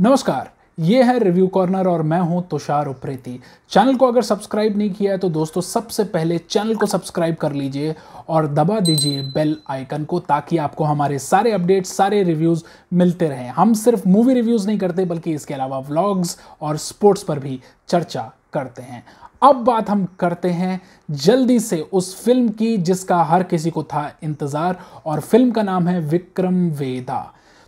नमस्कार ये है रिव्यू कॉर्नर और मैं हूं तुषार उप्रेती चैनल को अगर सब्सक्राइब नहीं किया है तो दोस्तों सबसे पहले चैनल को सब्सक्राइब कर लीजिए और दबा दीजिए बेल आइकन को ताकि आपको हमारे सारे अपडेट्स सारे रिव्यूज़ मिलते रहें हम सिर्फ मूवी रिव्यूज़ नहीं करते बल्कि इसके अलावा व्लॉग्स और स्पोर्ट्स पर भी चर्चा करते हैं अब बात हम करते हैं जल्दी से उस फिल्म की जिसका हर किसी को था इंतज़ार और फिल्म का नाम है विक्रम वेदा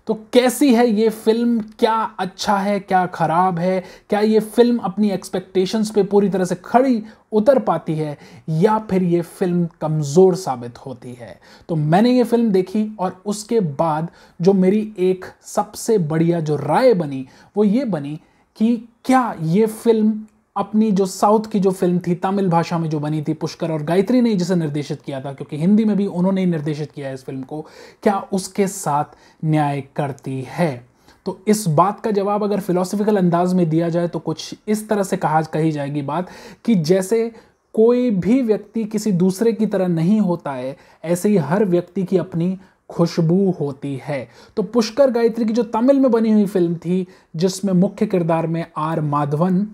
तो कैसी है ये फिल्म क्या अच्छा है क्या ख़राब है क्या ये फिल्म अपनी एक्सपेक्टेशंस पे पूरी तरह से खड़ी उतर पाती है या फिर ये फिल्म कमज़ोर साबित होती है तो मैंने ये फिल्म देखी और उसके बाद जो मेरी एक सबसे बढ़िया जो राय बनी वो ये बनी कि क्या ये फिल्म अपनी जो साउथ की जो फिल्म थी तमिल भाषा में जो बनी थी पुष्कर और गायत्री ने जिसे निर्देशित किया था क्योंकि हिंदी में भी उन्होंने ही निर्देशित किया है इस फिल्म को क्या उसके साथ न्याय करती है तो इस बात का जवाब अगर फिलोसफिकल अंदाज में दिया जाए तो कुछ इस तरह से कहा कही जाएगी बात कि जैसे कोई भी व्यक्ति किसी दूसरे की तरह नहीं होता है ऐसे ही हर व्यक्ति की अपनी खुशबू होती है तो पुष्कर गायत्री की जो तमिल में बनी हुई फिल्म थी जिसमें मुख्य किरदार में आर माधवन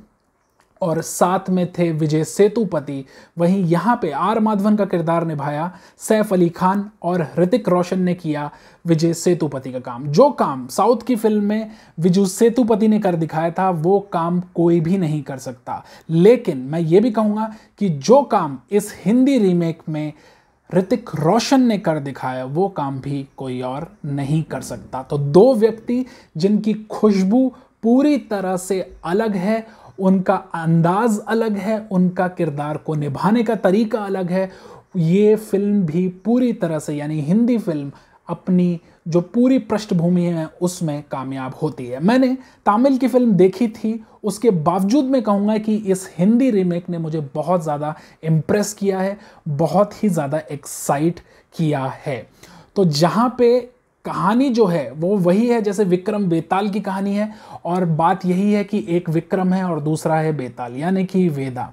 और साथ में थे विजय सेतुपति वहीं यहाँ पे आर माधवन का किरदार निभाया सैफ अली खान और ऋतिक रोशन ने किया विजय सेतुपति का काम जो काम साउथ की फिल्म में विजू सेतुपति ने कर दिखाया था वो काम कोई भी नहीं कर सकता लेकिन मैं ये भी कहूँगा कि जो काम इस हिंदी रीमेक में ऋतिक रोशन ने कर दिखाया वो काम भी कोई और नहीं कर सकता तो दो व्यक्ति जिनकी खुशबू पूरी तरह से अलग है उनका अंदाज अलग है उनका किरदार को निभाने का तरीका अलग है ये फिल्म भी पूरी तरह से यानी हिंदी फिल्म अपनी जो पूरी पृष्ठभूमि है उसमें कामयाब होती है मैंने तमिल की फिल्म देखी थी उसके बावजूद मैं कहूँगा कि इस हिंदी रीमेक ने मुझे बहुत ज़्यादा इम्प्रेस किया है बहुत ही ज़्यादा एक्साइट किया है तो जहाँ पे कहानी जो है वो वही है जैसे विक्रम बेताल की कहानी है और बात यही है कि एक विक्रम है और दूसरा है बेताल यानी कि वेदा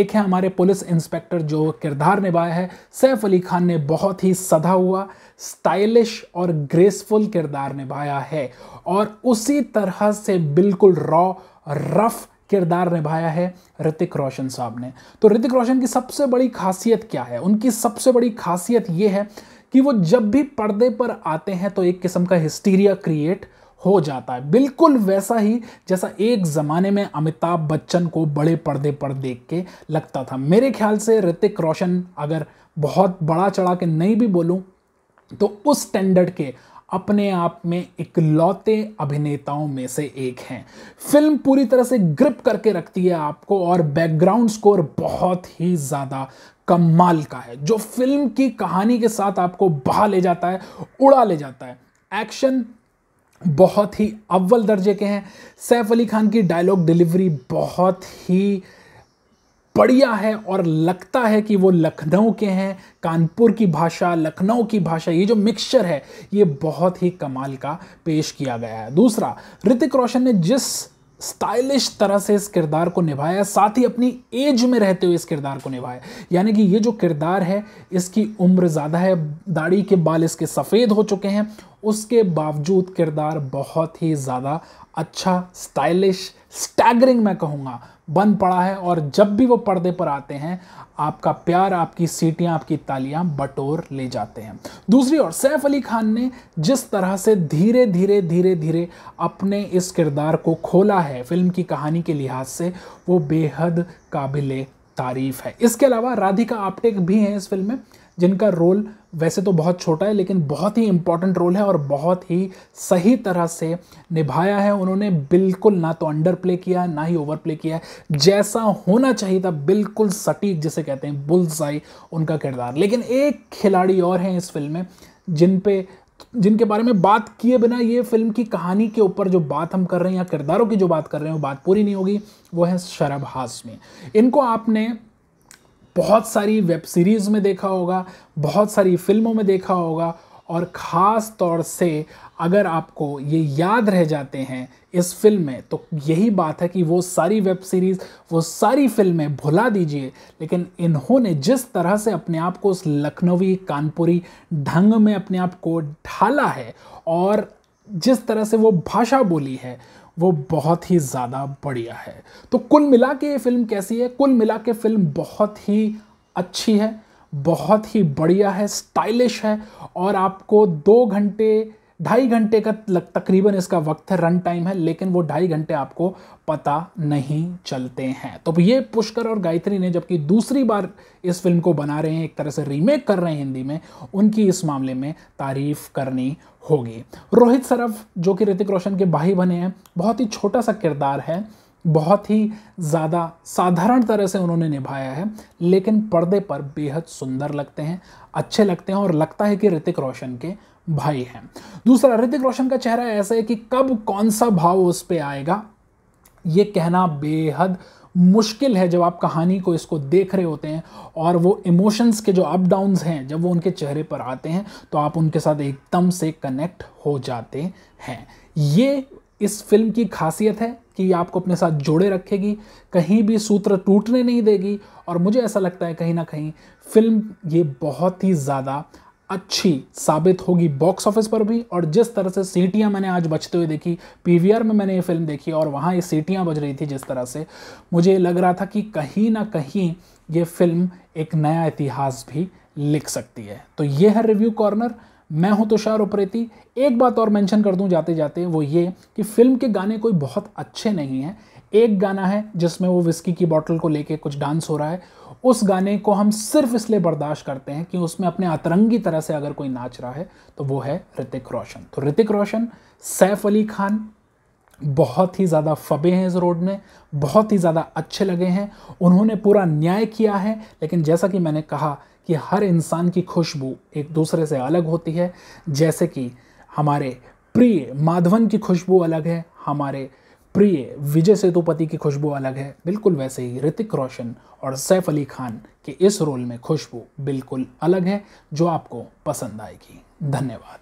एक है हमारे पुलिस इंस्पेक्टर जो किरदार निभाया है सैफ अली खान ने बहुत ही सधा हुआ स्टाइलिश और ग्रेसफुल किरदार निभाया है और उसी तरह से बिल्कुल रॉ रफ़ किरदार निभाया है ऋतिक रोशन साहब ने तो ऋतिक रोशन की सबसे बड़ी खासियत क्या है उनकी सबसे बड़ी खासियत ये है कि वो जब भी पर्दे पर आते हैं तो एक किस्म का हिस्टीरिया क्रिएट हो जाता है बिल्कुल वैसा ही जैसा एक ज़माने में अमिताभ बच्चन को बड़े पर्दे पर देख के लगता था मेरे ख्याल से ऋतिक रोशन अगर बहुत बड़ा चढ़ा के नहीं भी बोलूँ तो उस स्टैंडर्ड के अपने आप में इकलौते अभिनेताओं में से एक हैं फिल्म पूरी तरह से ग्रिप करके रखती है आपको और बैकग्राउंड स्कोर बहुत ही ज़्यादा कमाल का है जो फिल्म की कहानी के साथ आपको बहा ले जाता है उड़ा ले जाता है एक्शन बहुत ही अव्वल दर्जे के हैं सैफ अली खान की डायलॉग डिलीवरी बहुत ही बढ़िया है और लगता है कि वो लखनऊ के हैं कानपुर की भाषा लखनऊ की भाषा ये जो मिक्सचर है ये बहुत ही कमाल का पेश किया गया है दूसरा ऋतिक रोशन ने जिस स्टाइलिश तरह से इस किरदार को निभाया साथ ही अपनी एज में रहते हुए इस किरदार को निभाया यानी कि ये जो किरदार है इसकी उम्र ज़्यादा है दाढ़ी के बाल इसके सफ़ेद हो चुके हैं उसके बावजूद किरदार बहुत ही ज़्यादा अच्छा स्टाइलिश स्टैगरिंग मैं कहूँगा बन पड़ा है और जब भी वो पर्दे पर आते हैं आपका प्यार आपकी सीटियां आपकी तालियां बटोर ले जाते हैं दूसरी ओर सैफ अली खान ने जिस तरह से धीरे धीरे धीरे धीरे अपने इस किरदार को खोला है फिल्म की कहानी के लिहाज से वो बेहद काबिल तारीफ़ है इसके अलावा राधिका आप्टेक भी हैं इस फिल्म में जिनका रोल वैसे तो बहुत छोटा है लेकिन बहुत ही इम्पॉर्टेंट रोल है और बहुत ही सही तरह से निभाया है उन्होंने बिल्कुल ना तो अंडर प्ले किया ना ही ओवर प्ले किया जैसा होना चाहिए था बिल्कुल सटीक जिसे कहते हैं बुलजाई उनका किरदार लेकिन एक खिलाड़ी और हैं इस फिल्म में जिन पे जिनके बारे में बात किए बिना ये फिल्म की कहानी के ऊपर जो बात हम कर रहे हैं या किरदारों की जो बात कर रहे हैं वो बात पूरी नहीं होगी वो है शरब हाशमी इनको आपने बहुत सारी वेब सीरीज़ में देखा होगा बहुत सारी फिल्मों में देखा होगा और ख़ास तौर से अगर आपको ये याद रह जाते हैं इस फिल्म में तो यही बात है कि वो सारी वेब सीरीज़ वो सारी फिल्में भुला दीजिए लेकिन इन्होंने जिस तरह से अपने आप को उस लखनवी कानपुरी ढंग में अपने आप को ढाला है और जिस तरह से वो भाषा बोली है वो बहुत ही ज़्यादा बढ़िया है तो कुल मिला के ये फिल्म कैसी है कुल मिला के फिल्म बहुत ही अच्छी है बहुत ही बढ़िया है स्टाइलिश है और आपको दो घंटे ढाई घंटे का तकरीबन इसका वक्त है रन टाइम है लेकिन वो ढाई घंटे आपको पता नहीं चलते हैं तो ये पुष्कर और गायत्री ने जबकि दूसरी बार इस फिल्म को बना रहे हैं एक तरह से रीमेक कर रहे हैं हिंदी में उनकी इस मामले में तारीफ करनी होगी रोहित सरफ जो कि ऋतिक रोशन के भाई बने हैं बहुत ही छोटा सा किरदार है बहुत ही ज़्यादा साधारण तरह से उन्होंने निभाया है लेकिन पर्दे पर बेहद सुंदर लगते हैं अच्छे लगते हैं और लगता है कि ऋतिक रोशन के भाई हैं दूसरा ऋतिक रोशन का चेहरा ऐसा है कि कब कौन सा भाव उस पर आएगा ये कहना बेहद मुश्किल है जब आप कहानी को इसको देख रहे होते हैं और वो इमोशंस के जो अप डाउन्स हैं जब वो उनके चेहरे पर आते हैं तो आप उनके साथ एकदम से कनेक्ट हो जाते हैं ये इस फिल्म की खासियत है कि आपको अपने साथ जोड़े रखेगी कहीं भी सूत्र टूटने नहीं देगी और मुझे ऐसा लगता है कहीं ना कहीं फिल्म ये बहुत ही ज़्यादा अच्छी साबित होगी बॉक्स ऑफिस पर भी और जिस तरह से सीटियाँ मैंने आज बचते हुए देखी पीवीआर में मैंने ये फिल्म देखी और वहाँ ये सीटियाँ बज रही थी जिस तरह से मुझे लग रहा था कि कहीं ना कहीं ये फिल्म एक नया इतिहास भी लिख सकती है तो ये है रिव्यू कॉर्नर मैं हूं तुषार उपरेती एक बात और मेंशन कर दूं जाते जाते वो ये कि फिल्म के गाने कोई बहुत अच्छे नहीं हैं एक गाना है जिसमें वो विस्की की बॉटल को लेके कुछ डांस हो रहा है उस गाने को हम सिर्फ इसलिए बर्दाश्त करते हैं कि उसमें अपने अतरंगी तरह से अगर कोई नाच रहा है तो वो है ऋतिक रोशन तो ऋतिक रोशन सैफ अली खान बहुत ही ज़्यादा फबे हैं इस रोड में बहुत ही ज़्यादा अच्छे लगे हैं उन्होंने पूरा न्याय किया है लेकिन जैसा कि मैंने कहा कि हर इंसान की खुशबू एक दूसरे से अलग होती है जैसे कि हमारे प्रिय माधवन की खुशबू अलग है हमारे प्रिय विजय सेतुपति की खुशबू अलग है बिल्कुल वैसे ही ऋतिक रोशन और सैफ अली खान के इस रोल में खुशबू बिल्कुल अलग है जो आपको पसंद आएगी धन्यवाद